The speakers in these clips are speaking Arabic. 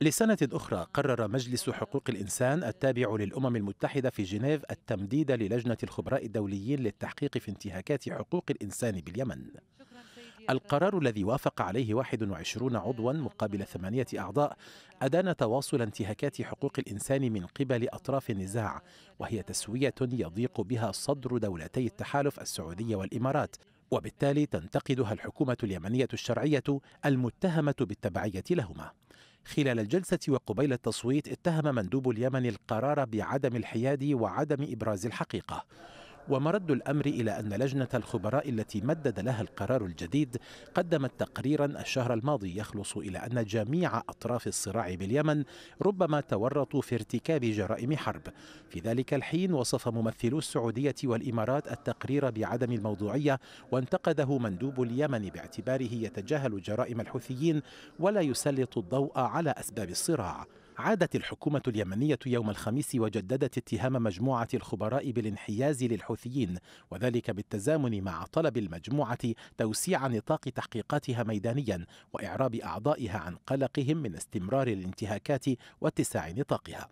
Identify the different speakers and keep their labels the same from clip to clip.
Speaker 1: لسنة أخرى قرر مجلس حقوق الإنسان التابع للأمم المتحدة في جنيف التمديد للجنة الخبراء الدوليين للتحقيق في انتهاكات حقوق الإنسان باليمن القرار الذي وافق عليه 21 عضوا مقابل ثمانية أعضاء أدان تواصل انتهاكات حقوق الإنسان من قبل أطراف النزاع وهي تسوية يضيق بها صدر دولتي التحالف السعودية والإمارات وبالتالي تنتقدها الحكومة اليمنية الشرعية المتهمة بالتبعية لهما خلال الجلسة وقبيل التصويت اتهم مندوب اليمن القرار بعدم الحياد وعدم إبراز الحقيقة ومرد الأمر إلى أن لجنة الخبراء التي مدد لها القرار الجديد قدمت تقريرا الشهر الماضي يخلص إلى أن جميع أطراف الصراع باليمن ربما تورطوا في ارتكاب جرائم حرب في ذلك الحين وصف ممثلو السعودية والإمارات التقرير بعدم الموضوعية وانتقده مندوب اليمن باعتباره يتجاهل جرائم الحوثيين ولا يسلط الضوء على أسباب الصراع عادت الحكومة اليمنية يوم الخميس وجددت اتهام مجموعة الخبراء بالانحياز للحوثيين وذلك بالتزامن مع طلب المجموعة توسيع نطاق تحقيقاتها ميدانيا وإعراب أعضائها عن قلقهم من استمرار الانتهاكات واتساع نطاقها.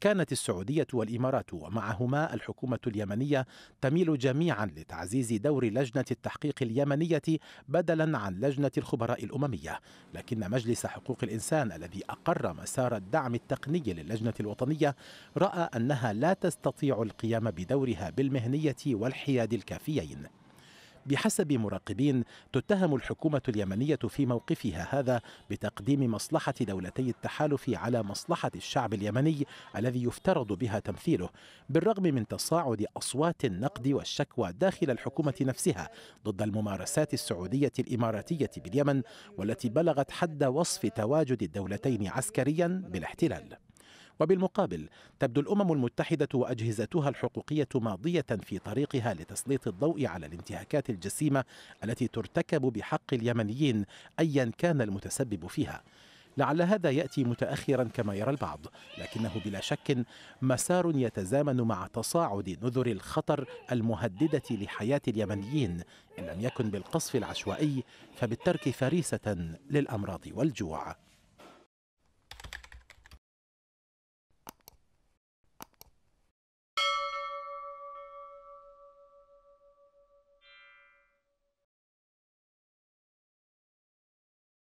Speaker 1: كانت السعودية والإمارات ومعهما الحكومة اليمنية تميل جميعا لتعزيز دور لجنة التحقيق اليمنية بدلا عن لجنة الخبراء الأممية لكن مجلس حقوق الإنسان الذي أقر مسار الدعم التقني للجنة الوطنية رأى أنها لا تستطيع القيام بدورها بالمهنية والحياد الكافيين بحسب مراقبين تتهم الحكومة اليمنية في موقفها هذا بتقديم مصلحة دولتي التحالف على مصلحة الشعب اليمني الذي يفترض بها تمثيله بالرغم من تصاعد أصوات النقد والشكوى داخل الحكومة نفسها ضد الممارسات السعودية الإماراتية باليمن والتي بلغت حد وصف تواجد الدولتين عسكريا بالاحتلال وبالمقابل تبدو الامم المتحده واجهزتها الحقوقيه ماضيه في طريقها لتسليط الضوء على الانتهاكات الجسيمه التي ترتكب بحق اليمنيين ايا كان المتسبب فيها لعل هذا ياتي متاخرا كما يرى البعض لكنه بلا شك مسار يتزامن مع تصاعد نذر الخطر المهدده لحياه اليمنيين ان لم يكن بالقصف العشوائي فبالترك فريسه للامراض والجوع